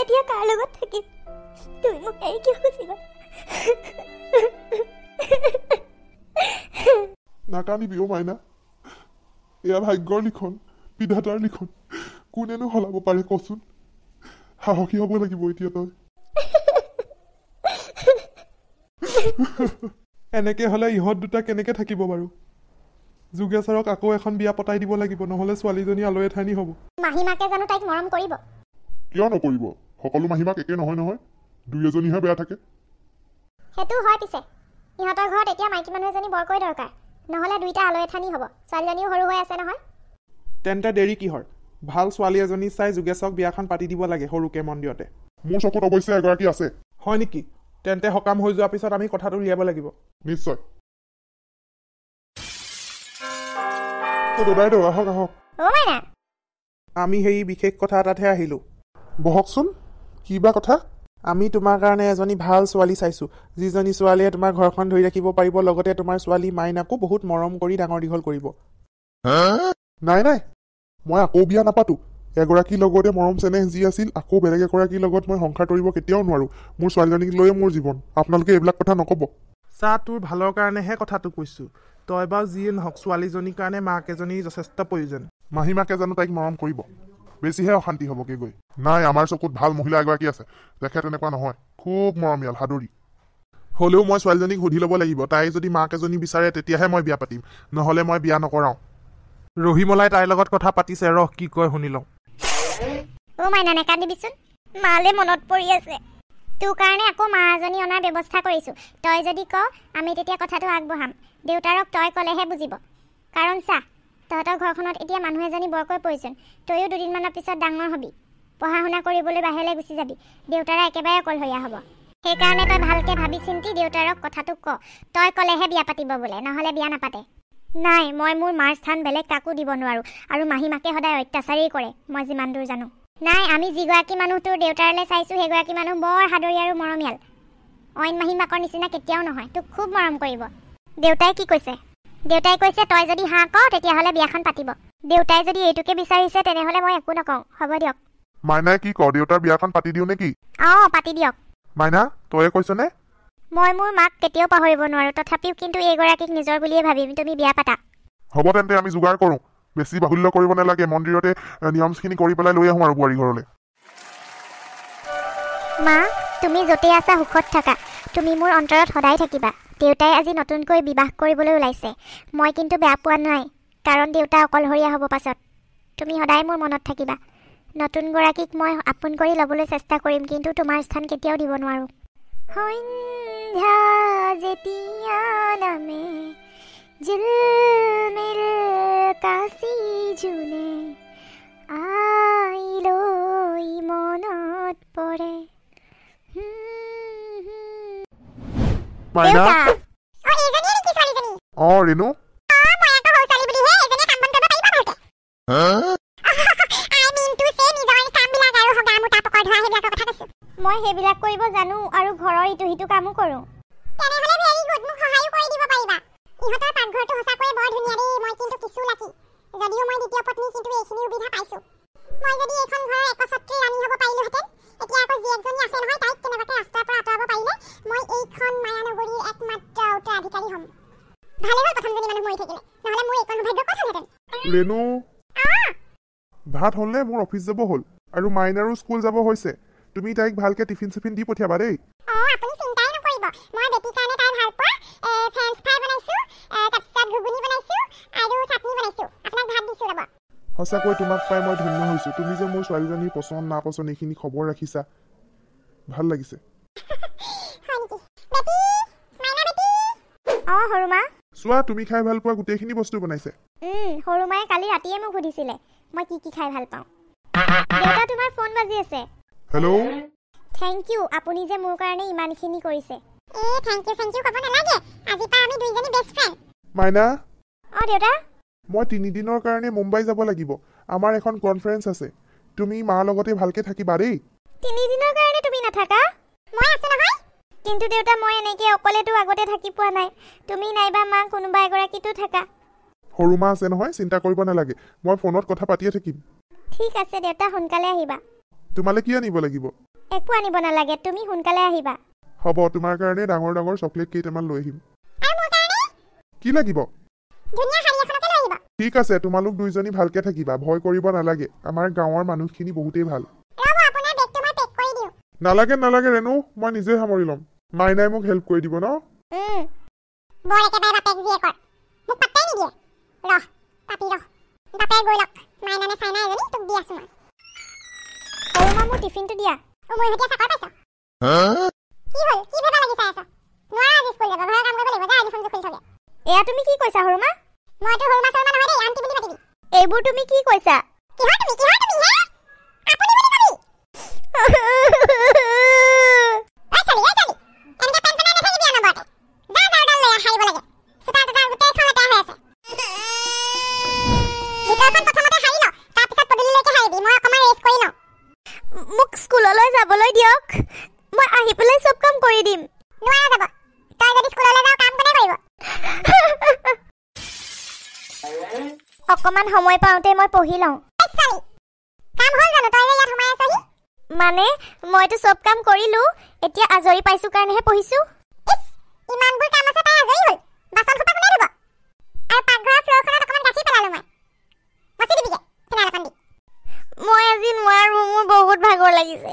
এতিয়া কাৰ লগত থাকিম তুমি মোক এৰি কি খুজিবা নাকানিবি অ মাইনা এয়া ভাগ্যৰ লিখন বিধাতাৰ লিখন কোনেনো সলাব পাৰে কচোন সাহসী হ'ব লাগিব এতিয়া তই এনেকৈ হ'লে ইহঁত দুটা কেনেকে থাকিব বাৰু যোগেশ্বৰক আকৌ এখন বিয়া পতাই দিব লাগিব নহ'লে ছোৱালীজনী আলৈ এঠাইনি হ'ব মাহীমাকে জানো তাইক মৰম কৰিব কিয় নকৰিব সকলো মাহীমাক একে নহয় নহয় দুই এজনীহে বেয়া থাকে সেইটো হয় পিছে ইহঁতৰ ঘৰত এতিয়া মাইকী মানুহ এজনী বৰকৈ দৰকাৰ নহ'লে দুইটা আলৈ এঠানি হ'ব ছোৱালীজনীও সৰু হৈ আছে নহয় তেন্তে দেৰি কিহৰ ভাল ছোৱালী এজনী চাই যোগেশক বিয়াখন পাতি দিব লাগে সৰুকে মন্দিৰতে মোৰ চকুত অৱশ্যে এগৰাকী আছে হয় নেকি তেন্তে সকাম হৈ যোৱাৰ পিছত আমি কথাটো উলিয়াব লাগিব নিশ্চয় আমি সেই বিশেষ কথা এটাতহে আহিলোঁ বহকচোন কিবা কথা আমি তোমাৰ কাৰণে এজনী ভাল ছোৱালী চাইছোঁ যিজনী ছোৱালীয়ে তোমাৰ ঘৰখন ধৰি ৰাখিব পাৰিব লগতে তোমাৰ ছোৱালী মাইনাকো বহুত মৰম কৰি ডাঙৰ দীঘল কৰিব নাই নাই মই আকৌ বিয়া নাপাতো এগৰাকীৰ লগতে মৰম চেনেহ যি আছিল আকৌ বেলেগ এগৰাকীৰ লগত মই সংসাৰ কৰিব কেতিয়াও নোৱাৰো মোৰ ছোৱালীজনীক লৈয়ে মোৰ জীৱন আপোনালোকে এইবিলাক কথা নক'ব চাহ তোৰ ভালৰ কাৰণেহে কথাটো কৈছো তই বাৰু যিয়ে নহওক ছোৱালীজনীৰ কাৰণে মাক এজনী যথেষ্ট প্ৰয়োজন মাহী মাকে জানো তাইক মৰম কৰিব বেছিহে অশান্তি হ'বগৈ গৈ নাই আমাৰ চকুত ভাল মহিলা এগৰাকী আছে তেখেত এনেকুৱা নহয় খুব মৰমীয়াল হাদৰী হ'লেও মই ছোৱালীজনীক সুধি ল'ব লাগিব তাই যদি মাক এজনী বিচাৰে তেতিয়াহে মই বিয়া পাতিম নহ'লে মই বিয়া নকৰাওঁ ৰহিমলাই তাইৰ লগত কথা পাতিছে ৰহ কি কয় শুনি লওঁ আগবঢ়াম দেউতাৰক বুজিব কাৰণ চাহ তহঁতৰ ঘৰখনত এতিয়া মানুহ এজনী বৰকৈ প্ৰয়োজন তয়ো দুদিনমানৰ পিছত ডাঙৰ হ'বি পঢ়া শুনা কৰিবলৈ বাহিৰলৈ গুচি যাবি দেউতাৰে একেবাৰে অকলশৰীয়া হ'ব সেইকাৰণে তই ভালকৈ ভাবি চিন্তি দেউতাৰক কথাটো ক তই ক'লেহে বিয়া পাতিব বোলে নহ'লে বিয়া নাপাতে নাই মই মোৰ মাৰ স্থান বেলেগ কাকো দিব নোৱাৰোঁ আৰু মাহীমাকে সদায় অত্যাচাৰেই কৰে মই যিমান দূৰ জানো নাই আমি যিগৰাকী মানুহ তোৰ দেউতাৰলৈ চাইছোঁ সেইগৰাকী মানুহ বৰ সাদৰী আৰু মৰমীয়াল অইন মাহীমাকৰ নিচিনা কেতিয়াও নহয় তোক খুব মৰম কৰিব দেউতাই কি কৈছে দেউতাই কৈছে তই যদি হাঁ ক তেতিয়াহ'লে বিয়াখন পাতিব দেউতাই যদি এইটোকে বিচাৰিছে তেনেহ'লে মই একো নকওঁ হ'ব দিয়ক মাইনাই কি ক দেউতাৰ বিয়াখন পাতি দিওঁ নেকি অঁ পাতি দিয়ক মাইনা তয়ে কৈছনে মই মোৰ মাক কেতিয়াও পাহৰিব নোৱাৰো তথাপিও কিন্তু এইগৰাকীক নিজৰ বুলিয়ে ভাবিম তুমি বিয়া পাতা হ'ব তেন্তে আমি যোগাৰ কৰোঁ বেছি বাহুল্য কৰিব নালাগে মন্দিৰতে নিয়মখিনি কৰি পেলাই লৈ আহোঁ আৰু বোৱাৰী ঘৰলৈ মা তুমি য'তেই আছা সুখত থাকা তুমি মোৰ অন্তৰত সদায় থাকিবা দেউতাই আজি নতুনকৈ বিবাহ কৰিবলৈ ওলাইছে মই কিন্তু বেয়া পোৱা নাই কাৰণ দেউতা অকলশৰীয়া হ'ব পাছত তুমি সদায় মোৰ মনত থাকিবা নতুনগৰাকীক মই আপোন কৰি ল'বলৈ চেষ্টা কৰিম কিন্তু তোমাৰ স্থান কেতিয়াও দিব নোৱাৰোঁ সন্ধ্যা মনত পৰে মাইনা অ ৰিনু মই সেইবিলাক কৰিব জানো আৰু ঘৰৰ ইটো সিটো কামো কৰো ভাত হ'লনে মোৰ অফিচ যাব হ'ল আৰু মাইনাৰো স্কুল যাব হৈছে তুমি তাইক ভালকে টিফিন চিফিন দি পঠিয়াবা দেই সঁচাকৈ তোমাক পাই মই ধন্য হৈছোঁ তুমি যে মোৰ ছোৱালীজনীৰ পচন্দ নাপচন্দ এইখিনি খবৰ ৰাখিছা ভাল লাগিছে অ হৰুমা চোৱা তুমি খাই ভাল পোৱা গোটেইখিনি বস্তু বনাইছে উম হৰুমাই কালি ৰাতিয়ে মোক সুধিছিলে মই কি কি খাই ভাল পাওঁ দেউতা তোমাৰ ফোন বাজি আছে হেল্ল' থেংক ইউ আপুনি যে মোৰ কাৰণে ইমানখিনি কৰিছে এ থেংক ইউ থেংক ইউ ক'ব নালাগে আজি পা আমি দুইজনী বেষ্ট ফ্ৰেণ্ড মাইনা অ দেউতা মই তিনিদিনৰ কাৰণে মুম্বাই যাব লাগিব আমাৰ এখন কনফাৰেন্স আছে তুমি মাৰ লগতে ভালকে থাকিবা দেই তিনিদিনৰ কাৰণে তুমি নাথাকা কিন্তু দেউতা মই এনেকে অকলেতো আগতে থাকি পোৱা নাই তুমি নাইবা মা কোনোবা এগৰাকীতো থাকা সৰু মা আছে নহয় চিন্তা কৰিব নালাগে মই ফোনত কথা পাতিয়ে থাকিম ঠিক আছে দেউতা সোনকালে আহিবা তোমালে কি আনিব লাগিব একো আনিব নালাগে তুমি সোনকালে আহিবা হ'ব তোমাৰ কাৰণে ডাঙৰ ডাঙৰ চকলেট কেইটামান লৈ আহিম কি লাগিব ঠিক আছে তোমালোক দুইজনী ভালকে থাকিবা ভয় কৰিব নালাগে আমাৰ গাঁৱৰ মানুহখিনি বহুতেই ভাল নালাগে নালাগে ৰেণু মই নিজে সামৰি ল'ম মাইনাই মোক হেল্প কৰি দিব ন মোক টিফিনটো যাবলৈ দিয়ক মই আহি পেলাই চব কাম কৰি দিম অকণমান সময় পাওঁতে মই পঢ়ি লওঁ মানে মইতো চব কাম কৰিলো এতিয়া আজৰি পাইছো কাৰণেহে পঢ়িছো মই আজি নোৱাৰো মোৰ বহুত ভাগৰ লাগিছে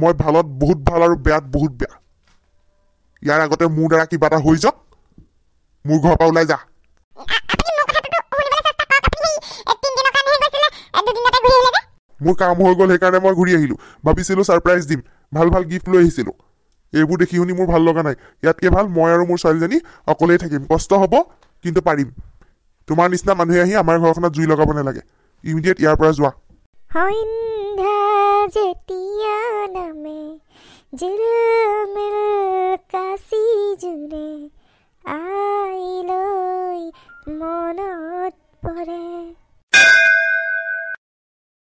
মই ভালত বহুত ভাল আৰু বেয়াত বহুত বেয়া ইয়াৰ আগতে মোৰ দ্বাৰা কিবা এটা হৈ যাওক মোৰ ঘৰৰ পৰা ওলাই যা মোৰ কাম হৈ গ'ল সেইকাৰণে মই ঘূৰি আহিলোঁ ভাবিছিলোঁ ছাৰপ্ৰাইজ দিম ভাল ভাল গিফ্ট লৈ আহিছিলোঁ এইবোৰ দেখি শুনি মোৰ ভাল লগা নাই ইয়াতকৈ ভাল মই আৰু মোৰ ছোৱালীজনী অকলেই থাকিম কষ্ট হ'ব কিন্তু পাৰিম তোমাৰ নিচিনা মানুহে আহি আমাৰ ঘৰখনত জুই লগাব নালাগে ইমিডিয়েট ইয়াৰ পৰা যোৱা ਜਤੀਆਂ ਨਾ ਮੈਂ ਜਿਲ ਮਿਲ ਕਾਸੀ ਜੁਰੇ ਆਈ ਲੋਈ ਮਨੋਤ ਪਰੇ